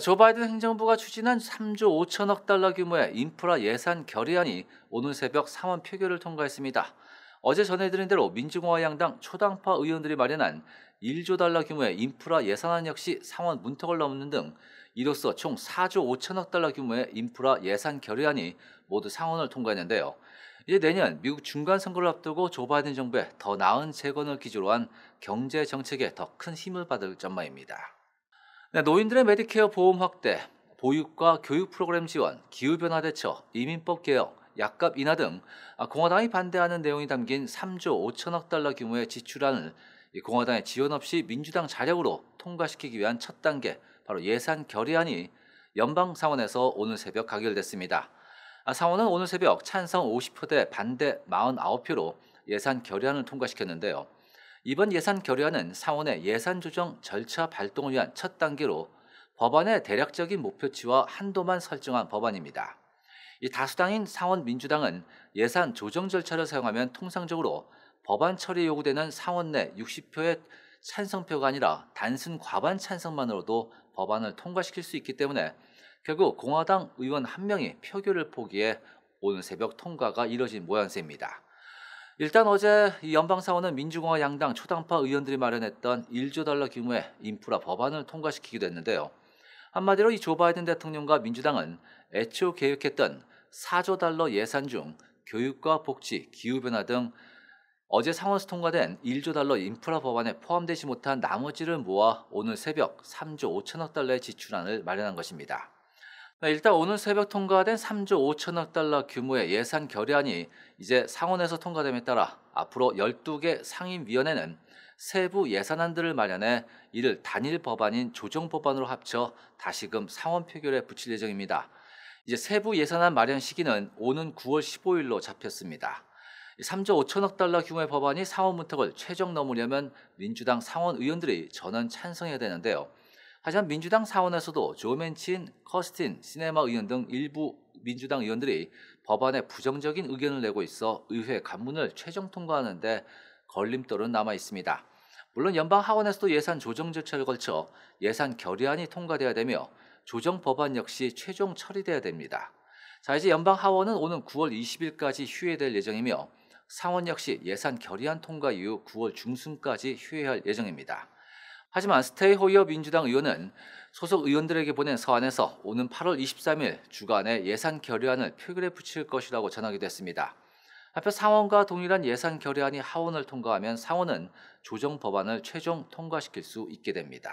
조 바이든 행정부가 추진한 3조 5천억 달러 규모의 인프라 예산 결의안이 오늘 새벽 상원 표결을 통과했습니다. 어제 전해드린 대로 민주공화 양당 초당파 의원들이 마련한 1조 달러 규모의 인프라 예산안 역시 상원 문턱을 넘는 등 이로써 총 4조 5천억 달러 규모의 인프라 예산 결의안이 모두 상원을 통과했는데요. 이제 내년 미국 중간 선거를 앞두고 조 바이든 정부의 더 나은 재건을 기조로 한 경제 정책에 더 큰 힘을 받을 전망입니다. 네, 노인들의 메디케어 보험 확대, 보육과 교육 프로그램 지원, 기후변화 대처, 이민법 개혁, 약값 인하 등 공화당이 반대하는 내용이 담긴 3조 5천억 달러 규모의 지출안을 공화당의 지원 없이 민주당 자력으로 통과시키기 위한 첫 단계, 바로 예산 결의안이 연방 상원에서 오늘 새벽 가결됐습니다. 아, 상원은 오늘 새벽 찬성 50표 대 반대 49표로 예산 결의안을 통과시켰는데요. 이번 예산 결의안은 상원의 예산 조정 절차 발동을 위한 첫 단계로 법안의 대략적인 목표치와 한도만 설정한 법안입니다. 이 다수당인 상원 민주당은 예산 조정 절차를 사용하면 통상적으로 법안 처리 요구되는 상원 내 60표의 찬성표가 아니라 단순 과반 찬성만으로도 법안을 통과시킬 수 있기 때문에 결국 공화당 의원 한 명이 표결을 포기해 오늘 새벽 통과가 이뤄진 모양새입니다. 일단 어제 이 연방사원은 민주공화 양당 초당파 의원들이 마련했던 1조 달러 규모의 인프라 법안을 통과시키기도 했는데요. 한마디로 이 조 바이든 대통령과 민주당은 애초 계획했던 4조 달러 예산 중 교육과 복지, 기후변화 등 어제 상원에서 통과된 1조 달러 인프라 법안에 포함되지 못한 나머지를 모아 오늘 새벽 3조 5천억 달러의 지출안을 마련한 것입니다. 일단 오늘 새벽 통과된 3조 5천억 달러 규모의 예산 결의안이 이제 상원에서 통과됨에 따라 앞으로 12개 상임위원회는 세부 예산안들을 마련해 이를 단일 법안인 조정 법안으로 합쳐 다시금 상원 표결에 붙일 예정입니다. 이제 세부 예산안 마련 시기는 오는 9월 15일로 잡혔습니다. 3조 5천억 달러 규모의 법안이 상원 문턱을 최종 넘으려면 민주당 상원 의원들이 전원 찬성해야 되는데요. 하지만 민주당 사원에서도 조맨친, 커스틴, 시네마 의원 등 일부 민주당 의원들이 법안에 부정적인 의견을 내고 있어 의회 간문을 최종 통과하는데 걸림돌은 남아 있습니다. 물론 연방 하원에서도 예산 조정 절차를 걸쳐 예산 결의안이 통과돼야 되며 조정 법안 역시 최종 처리돼야 됩니다. 자 이제 연방 하원은 오는 9월 20일까지 휴회될 예정이며 상원 역시 예산 결의안 통과 이후 9월 중순까지 휴회할 예정입니다. 하지만 스테이 호이어 민주당 의원은 소속 의원들에게 보낸 서한에서 오는 8월 23일 주간에 예산 결의안을 표결에 붙일 것이라고 전하기도 했습니다. 한편 상원과 동일한 예산 결의안이 하원을 통과하면 상원은 조정 법안을 최종 통과시킬 수 있게 됩니다.